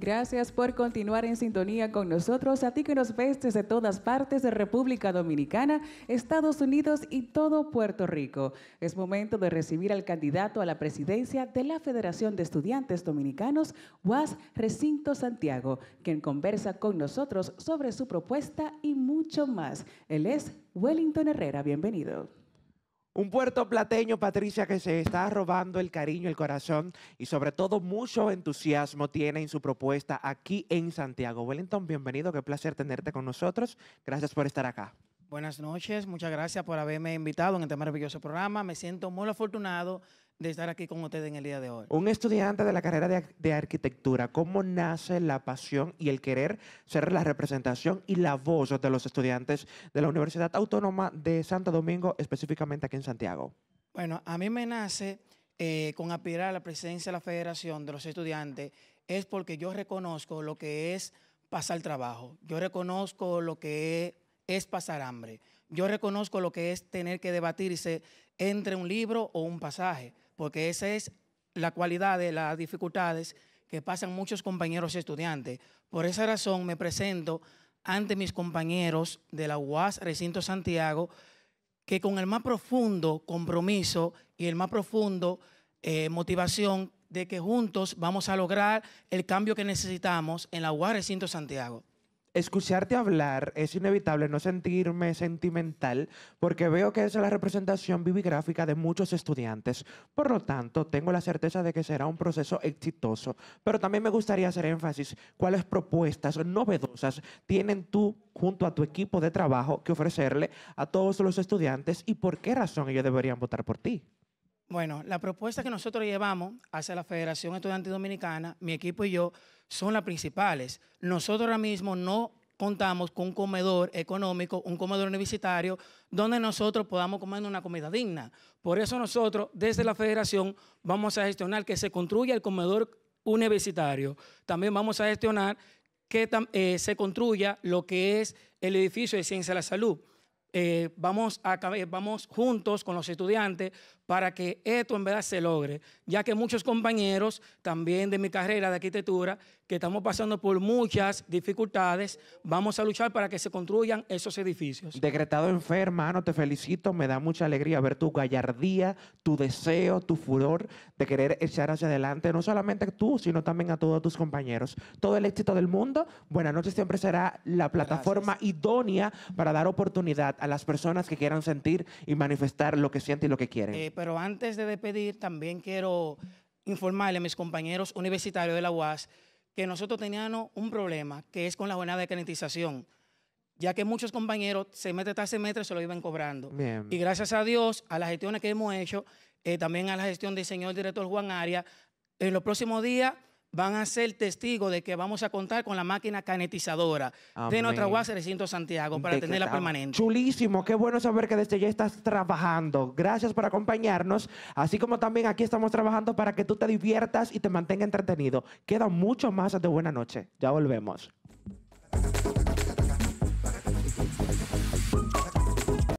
Gracias por continuar en sintonía con nosotros, a ti que nos ves desde todas partes de República Dominicana, Estados Unidos y todo Puerto Rico. Es momento de recibir al candidato a la presidencia de la Federación de Estudiantes Dominicanos, UAS Recinto Santiago, quien conversa con nosotros sobre su propuesta y mucho más. Él es Wellington Herrera, bienvenido. Un puerto plateño, Patricia, que se está robando el cariño, el corazón y sobre todo mucho entusiasmo tiene en su propuesta aquí en Santiago. Wellington, bienvenido, qué placer tenerte con nosotros. Gracias por estar acá. Buenas noches, muchas gracias por haberme invitado en este maravilloso programa. Me siento muy afortunado de estar aquí con ustedes en el día de hoy. Un estudiante de la carrera de, arquitectura, ¿cómo nace la pasión y el querer ser la representación y la voz de los estudiantes de la Universidad Autónoma de Santo Domingo, específicamente aquí en Santiago? Bueno, a mí me nace eh, con aspirar a la presencia de la Federación de los Estudiantes, es porque yo reconozco lo que es pasar trabajo, yo reconozco lo que es pasar hambre, yo reconozco lo que es tener que debatirse entre un libro o un pasaje porque esa es la cualidad de las dificultades que pasan muchos compañeros estudiantes. Por esa razón me presento ante mis compañeros de la UAS Recinto Santiago, que con el más profundo compromiso y el más profundo eh, motivación de que juntos vamos a lograr el cambio que necesitamos en la UAS Recinto Santiago escucharte hablar es inevitable no sentirme sentimental porque veo que es la representación bibliográfica de muchos estudiantes. Por lo tanto, tengo la certeza de que será un proceso exitoso. Pero también me gustaría hacer énfasis cuáles propuestas novedosas tienen tú junto a tu equipo de trabajo que ofrecerle a todos los estudiantes y por qué razón ellos deberían votar por ti. Bueno, la propuesta que nosotros llevamos hacia la Federación Estudiantil Dominicana, mi equipo y yo, son las principales. Nosotros ahora mismo no contamos con un comedor económico, un comedor universitario, donde nosotros podamos comer una comida digna. Por eso nosotros, desde la federación, vamos a gestionar que se construya el comedor universitario. También vamos a gestionar que eh, se construya lo que es el edificio de ciencia de la salud. Eh, vamos, a, vamos juntos con los estudiantes para que esto en verdad se logre, ya que muchos compañeros también de mi carrera de arquitectura, que estamos pasando por muchas dificultades, vamos a luchar para que se construyan esos edificios. Decretado enferma, te felicito, me da mucha alegría ver tu gallardía, tu deseo, tu furor de querer echar hacia adelante, no solamente tú, sino también a todos tus compañeros. Todo el éxito del mundo, Buenas noches siempre será la plataforma idónea para dar oportunidad a las personas que quieran sentir y manifestar lo que sienten y lo que quieren. Eh, pero antes de despedir, también quiero informarle a mis compañeros universitarios de la UAS que nosotros teníamos un problema, que es con la jornada de canetización, ya que muchos compañeros se semestre tras semestre se lo iban cobrando. Y gracias a Dios, a las gestiones que hemos hecho, eh, también a la gestión del señor director Juan Aria, en los próximos días van a ser testigos de que vamos a contar con la máquina canetizadora de nuestra guasa Recinto Santiago para tenerla permanente. Chulísimo, qué bueno saber que desde ya estás trabajando. Gracias por acompañarnos, así como también aquí estamos trabajando para que tú te diviertas y te mantenga entretenido. Queda mucho más de buena noche. Ya volvemos.